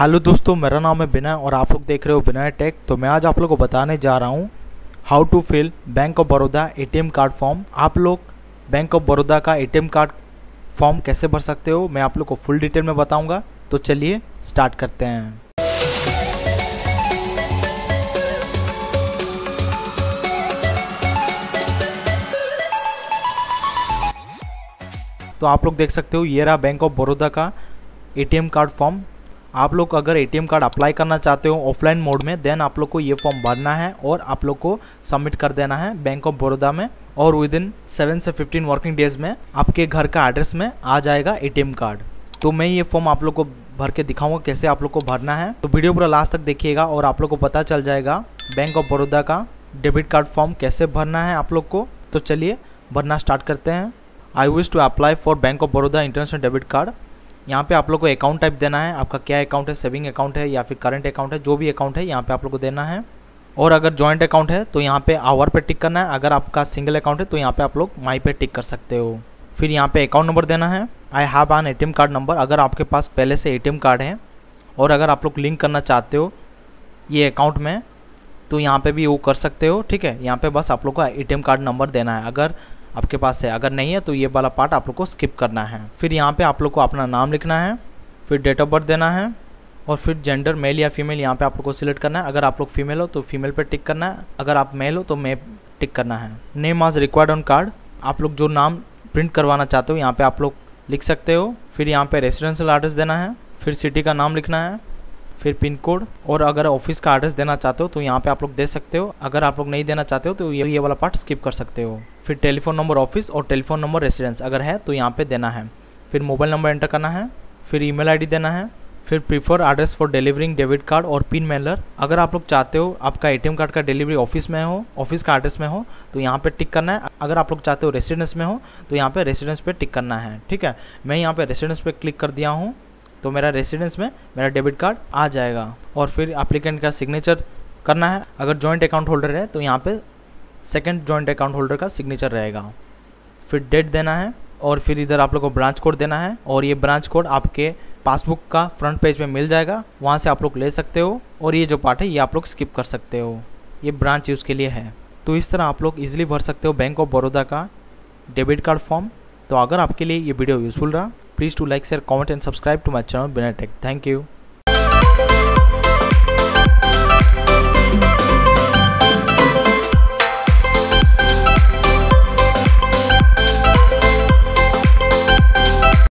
Hello दोस्तों मेरा नाम है बिना और आप लोग देख रहे हो बिना टेक तो मैं आज आप लोग को बताने जा रहा हूँ how to fill bank of Baroda ATM card form आप लोग बैंक ऑफ बड़ौदा का एटीएम कार्ड फॉर्म कैसे भर सकते हो मैं आप लोग को फुल डिटेल में बताऊंगा तो चलिए स्टार्ट करते हैं तो आप लोग देख सकते हो ये रहा बैंक ऑफ बड़ौदा का एटीएम कार्ड फॉर्म आप लोग अगर एटीएम कार्ड अप्लाई करना चाहते हो ऑफलाइन मोड में देन आप लोग को ये फॉर्म भरना है और आप लोग को सबमिट कर देना है बैंक ऑफ बड़ौदा में और विद इन सेवन से फिफ्टीन वर्किंग डेज में आपके घर का एड्रेस में आ जाएगा एटीएम कार्ड तो मैं ये फॉर्म आप लोग को भर के दिखाऊंगा कैसे आप लोग को भरना है तो वीडियो पूरा लास्ट तक देखिएगा और आप लोग को पता चल जाएगा बैंक ऑफ बड़ौदा का डेबिट कार्ड फॉर्म कैसे भरना है आप लोग को तो चलिए भरना स्टार्ट करते हैं I wish to apply for bank of Baroda international debit card यहाँ पे आप लोग को अकाउंट टाइप देना है आपका क्या अकाउंट है सेविंग अकाउंट है या फिर करंट अकाउंट है जो भी अकाउंट है यहाँ पे आप लोग को देना है और अगर जॉइंट अकाउंट है तो यहाँ पे आवर पे टिक करना है अगर आपका सिंगल अकाउंट है तो यहाँ पे आप लोग माई पे टिक कर सकते हो फिर यहाँ पे अकाउंट नंबर देना है I have an a card number अगर आपके पास पहले से ए कार्ड है और अगर आप लोग लिंक करना चाहते हो ये अकाउंट में तो यहाँ पर भी वो कर सकते हो ठीक है यहाँ पर बस आप लोग को ए कार्ड नंबर देना है अगर आपके पास है अगर नहीं है तो ये वाला पार्ट आप लोग को स्किप करना है फिर यहाँ पे आप लोग को अपना नाम लिखना है फिर डेट ऑफ बर्थ देना है और फिर जेंडर मेल या फीमेल यहाँ पे आप लोग को सिलेक्ट करना है अगर आप लोग फीमेल हो तो फीमेल पर टिक करना है अगर आप मेल हो तो मे टिक करना है नेम आज रिक्वायर्ड ऑन कार्ड आप लोग जो नाम प्रिंट करवाना चाहते हो यहाँ पे आप लोग लिख सकते हो फिर यहाँ पे रेसिडेंशियल एड्रेस देना है फिर सिटी का नाम लिखना है फिर पिन कोड और अगर ऑफिस का एड्रेस देना चाहते हो तो यहाँ पे आप लोग दे सकते हो अगर आप लोग नहीं देना चाहते हो तो ये ये वाला पार्ट स्किप कर सकते हो फिर टेलीफोन नंबर ऑफिस और टेलीफोन नंबर रेसिडेंस अगर है तो यहाँ पे देना है फिर मोबाइल नंबर एंटर करना है फिर ईमेल आईडी देना है फिर prefer address for delivering debit card और पिन मेलर अगर आप लोग चाहते हो आपका एटीएम कार्ड का डिलीवरी ऑफिस में हो ऑफिस का एड्रेस में हो तो यहाँ पे टिक करना है अगर आप लोग चाहते हो रेसिडेंस में हो तो यहाँ पे रेसिडेंस पे टिक करना है ठीक है मैं यहाँ पे रेसिडेंस पे क्लिक कर दिया हूँ तो मेरा रेसिडेंस में मेरा डेबिट कार्ड आ जाएगा और फिर एप्लीकेंट का सिग्नेचर करना है अगर जॉइंट अकाउंट होल्डर है तो यहाँ पे सेकंड जॉइंट अकाउंट होल्डर का सिग्नेचर रहेगा फिर डेट देना है और फिर इधर आप लोग को ब्रांच कोड देना है और ये ब्रांच कोड आपके पासबुक का फ्रंट पेज में मिल जाएगा वहाँ से आप लोग ले सकते हो और ये जो पार्ट है ये आप लोग स्किप कर सकते हो ये ब्रांच यूज़ के लिए है तो इस तरह आप लोग इजिली भर सकते हो बैंक ऑफ बड़ौदा का डेबिट कार्ड फॉर्म तो अगर आपके लिए ये वीडियो यूज़फुल रहा Please do like, share, comment and subscribe to my channel Binatech. Thank you.